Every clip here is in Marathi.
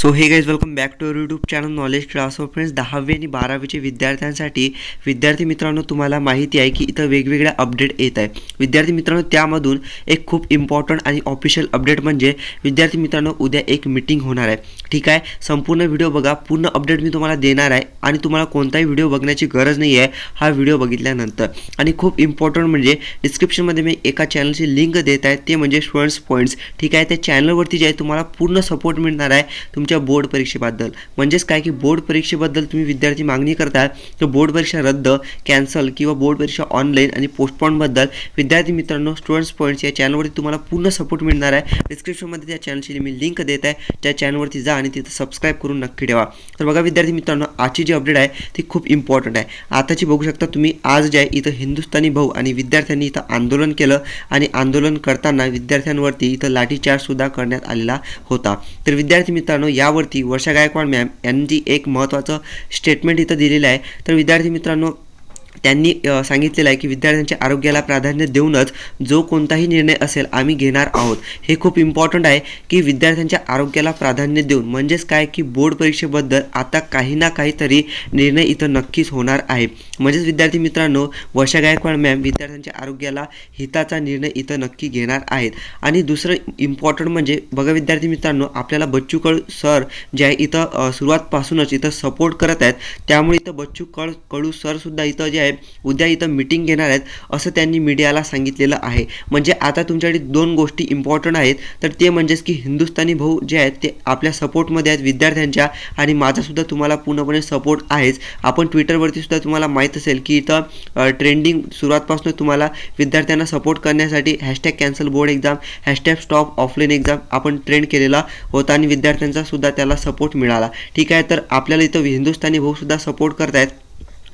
so hey guys welcome back to YouTube channel knowledge class of friends दहावी आणि बारावीचे विद्यार्थ्यांसाठी विद्यार्थी मित्रांनो तुम्हाला माहिती आहे की इथं वेगवेगळ्या अपडेट येत आहे विद्यार्थी मित्रांनो त्यामधून एक खूप इम्पॉर्टंट आणि ऑफिशियल अपडेट म्हणजे विद्यार्थी मित्रांनो उद्या एक मिटिंग होणार आहे ठीक आहे संपूर्ण व्हिडिओ बघा पूर्ण अपडेट मी तुम्हाला देणार आहे आणि तुम्हाला कोणताही व्हिडिओ बघण्याची गरज नाही आहे हा व्हिडिओ बघितल्यानंतर आणि खूप इम्पॉर्टंट म्हणजे डिस्क्रिप्शनमध्ये मी एका चॅनलची लिंक देत आहे ते म्हणजे स्टुडंट्स पॉईंट्स ठीक आहे त्या चॅनलवरती जे आहे तुम्हाला पूर्ण सपोर्ट मिळणार आहे तुमच्या बोर्ड परीक्षेबद्दल म्हणजेच काय की बोर्ड परीक्षेबद्दल तुम्ही विद्यार्थी मागणी करताय तर बोर्ड परीक्षा रद्द कॅन्सल किंवा बोर्ड परीक्षा ऑनलाईन आणि पोस्टपॉनबद्दल विद्यार्थी मित्रांनो स्टुडंट्स पॉईंट्स या चॅनलवरती तुम्हाला पूर्ण सपोर्ट मिळणार आहे डिस्क्रिप्शनमध्ये त्या चॅनलची मी लिंक देत आहे त्या चॅनलवरती जा आणि तिथं सबस्क्राईब करून नक्की ठेवा तर बघा विद्यार्थी मित्रांनो आजची जी अपडेट आहे ती खूप इम्पॉर्टंट आहे आताची बघू शकता तुम्ही आज जे आहे इथं हिंदुस्थानी भाऊ आणि विद्यार्थ्यांनी इथं आंदोलन केलं आणि आंदोलन करताना विद्यार्थ्यांवरती इथं लाठीचार्जसुद्धा करण्यात आलेला होता तर विद्यार्थी मित्रांनो यावरती वर्षा गायकवाड मॅम यांनी एक महत्त्वाचं स्टेटमेंट इथं दिलेलं आहे तर विद्यार्थी मित्रांनो त्यांनी सांगितलेलं आहे की विद्यार्थ्यांच्या आरोग्याला प्राधान्य देऊनच जो कोणताही निर्णय असेल आम्ही घेणार आहोत हे खूप इम्पॉर्टंट आहे की विद्यार्थ्यांच्या आरोग्याला प्राधान्य देऊन म्हणजेच काय की बोर्ड परीक्षेबद्दल आता काही ना काहीतरी निर्णय इथं नक्कीच होणार आहे म्हणजेच विद्यार्थी मित्रांनो वर्षा गायकवाड मॅम विद्यार्थ्यांच्या आरोग्याला हिताचा निर्णय इथं नक्की घेणार आहेत आणि दुसरं इम्पॉर्टंट म्हणजे बघा विद्यार्थी मित्रांनो आपल्याला बच्चू कळ सर जे आहे इथं सुरुवातपासूनच इथं सपोर्ट करत आहेत त्यामुळे इथं बच्चू कळ कळू सरसुद्धा इथं जे आहे उद्या इथं मिटिंग घेणार आहेत असं त्यांनी मीडियाला सांगितलेलं आहे म्हणजे आता तुमच्याकडे दोन गोष्टी इम्पॉर्टंट आहेत तर ते म्हणजेच की हिंदुस्थानी भाऊ जे आहेत ते आपल्या सपोर्टमध्ये आहेत विद्यार्थ्यांच्या आणि माझासुद्धा तुम्हाला पूर्णपणे सपोर्ट आहेच आपण ट्विटरवरती सुद्धा तुम्हाला माहीत असेल की इथं ट्रेंडिंग सुरुवातपासून तुम्हाला विद्यार्थ्यांना सपोर्ट करण्यासाठी hashtag cancel board exam hashtag stop offline exam आपण ट्रेंड केलेला होता आणि विद्यार्थ्यांचा सुद्धा त्याला सपोर्ट मिळाला ठीक आहे तर आपल्याला इथं हिंदुस्थानी भाऊसुद्धा सपोर्ट करतायत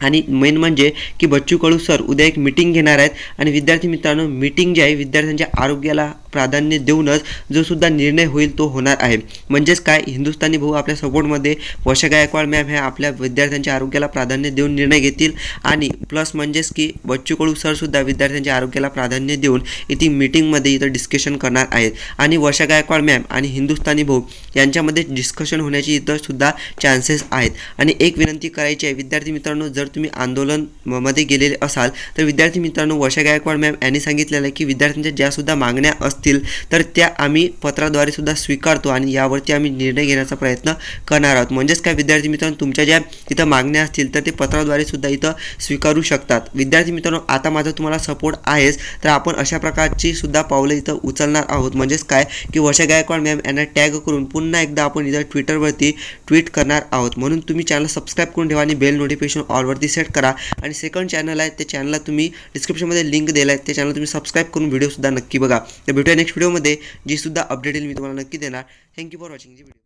आणि मेन म्हणजे की बच्चू कळू सर उद्या एक मिटिंग घेणार आहेत आणि विद्यार्थी मित्रांनो मिटिंग जी आहे विद्यार्थ्यांच्या आरोग्याला प्राधान्य देऊनच जो सुद्धा निर्णय होईल तो होणार आहे म्हणजेच काय हिंदुस्थानी भाऊ आपल्या सपोर्टमध्ये वशा गायकवाड मॅम ह्या आपल्या विद्यार्थ्यांच्या आरोग्याला प्राधान्य देऊन निर्णय घेतील आणि प्लस म्हणजेच की बच्चू कळू सरसुद्धा विद्यार्थ्यांच्या आरोग्याला प्राधान्य देऊन इथे मिटिंगमध्ये इथं डिस्कशन करणार आहेत आणि वर्षा गायकवाड मॅम आणि हिंदुस्थानी भाऊ यांच्यामध्ये डिस्कशन होण्याची इथं सुद्धा चान्सेस आहेत आणि एक विनंती करायची आहे विद्यार्थी मित्रांनो जर जर तुम्ही आंदोलन मध्ये गेलेले असाल तर विद्यार्थी मित्रांनो वर्षा गायकवाड मॅम यांनी सांगितलेलं आहे की विद्यार्थ्यांच्या ज्या सुद्धा मागण्या असतील तर त्या आम्ही पत्राद्वारे सुद्धा स्वीकारतो आणि यावरती आम्ही निर्णय घेण्याचा प्रयत्न करणार आहोत म्हणजेच काय विद्यार्थी मित्रांनो तुमच्या ज्या इथं मागण्या असतील तर ते पत्राद्वारे सुद्धा इथं स्वीकारू शकतात विद्यार्थी मित्रांनो आता माझा तुम्हाला सपोर्ट आहेच तर आपण अशा प्रकारची सुद्धा पावलं इथं उचलणार आहोत म्हणजेच काय की वर्षा गायकवाड मॅम यांना टॅग करून पुन्हा एकदा आपण इथं ट्विटरवरती ट्विट करणार आहोत म्हणून तुम्ही चॅनल सबस्क्राईब करून ठेवा आणि बेल नोटिफिकेशन ऑलवर वरती सेट करा आणि सेकंड चॅनल आहे ते चॅनलला तुम्ही डिस्क्रिप्शनमध्ये लिंक दिला आहे ते चॅनल तुम्ही सबस्क्राईब करून व्हिडिओसुद्धा नक्की बघा तर भेटूया नेक्स्ट व्हिडिओमध्ये जी सुद्धा अपडेट येईल मी तुम्हाला नक्की देणार थँक्यू फॉर वॉचिंग जी व्हिडिओ